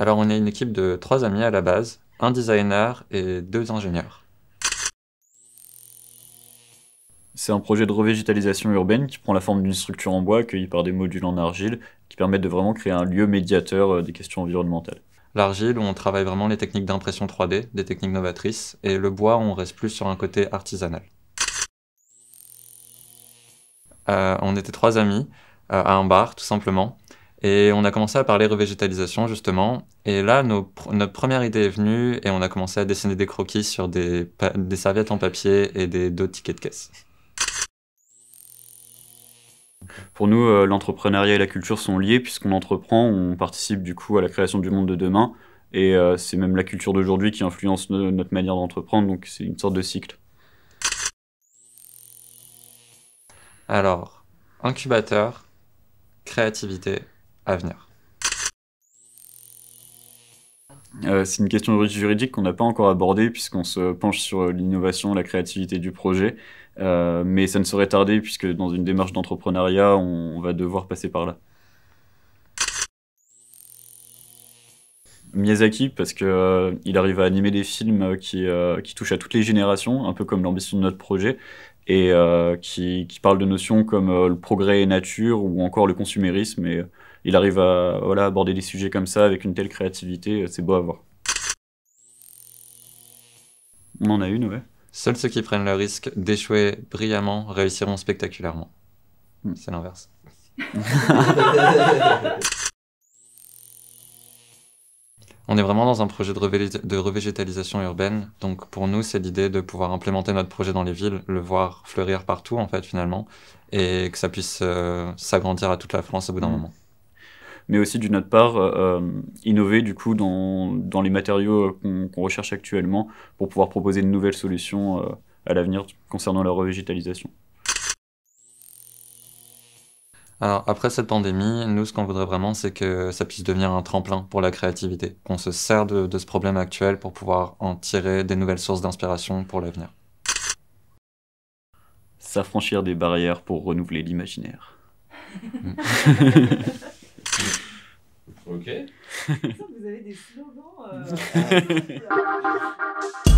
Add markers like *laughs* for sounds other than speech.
Alors on est une équipe de trois amis à la base, un designer et deux ingénieurs. C'est un projet de revégétalisation urbaine qui prend la forme d'une structure en bois accueillie par des modules en argile qui permettent de vraiment créer un lieu médiateur euh, des questions environnementales. L'argile, on travaille vraiment les techniques d'impression 3D, des techniques novatrices, et le bois, on reste plus sur un côté artisanal. Euh, on était trois amis euh, à un bar, tout simplement, et on a commencé à parler revégétalisation, justement. Et là, notre première idée est venue et on a commencé à dessiner des croquis sur des, serviettes en papier et des de tickets de caisse. Pour nous, euh, l'entrepreneuriat et la culture sont liés puisqu'on entreprend, on participe du coup à la création du monde de demain. Et euh, c'est même la culture d'aujourd'hui qui influence notre manière d'entreprendre, donc c'est une sorte de cycle. Alors, incubateur, créativité, à euh, c'est une question juridique qu'on n'a pas encore abordée puisqu'on se penche sur euh, l'innovation, la créativité du projet, euh, mais ça ne saurait tarder puisque dans une démarche d'entrepreneuriat, on va devoir passer par là. Miyazaki parce que euh, il arrive à animer des films euh, qui, euh, qui, touchent à toutes les générations, un peu comme l'ambition de notre projet, et qui, qui, parlent de notions comme le progrès et nature ou encore le consumérisme. Et il arrive à voilà, aborder des sujets comme ça avec une telle créativité, c'est beau à voir. On en a une, ouais. Seuls ceux qui prennent le risque d'échouer brillamment réussiront spectaculairement. Hmm. C'est l'inverse. *laughs* On est vraiment dans un projet de, revégétalisation urbaine. Donc pour nous, c'est l'idée de pouvoir implémenter notre projet dans les villes, le voir fleurir partout en fait finalement, et que ça puisse euh, s'agrandir à toute la France au bout d'un mmh. moment. Mais aussi d'une autre part, euh, euh, innover du coup dans, les matériaux qu'on recherche actuellement pour pouvoir proposer de nouvelles solutions à l'avenir concernant la revégétalisation. Alors, après cette pandémie, nous, ce qu'on voudrait vraiment, c'est que ça puisse devenir un tremplin pour la créativité, qu'on se sert de, ce problème actuel pour pouvoir en tirer des nouvelles sources d'inspiration pour l'avenir. S'affranchir des barrières pour renouveler l'imaginaire. ok. Vous avez des slogans. Euh, *laughs*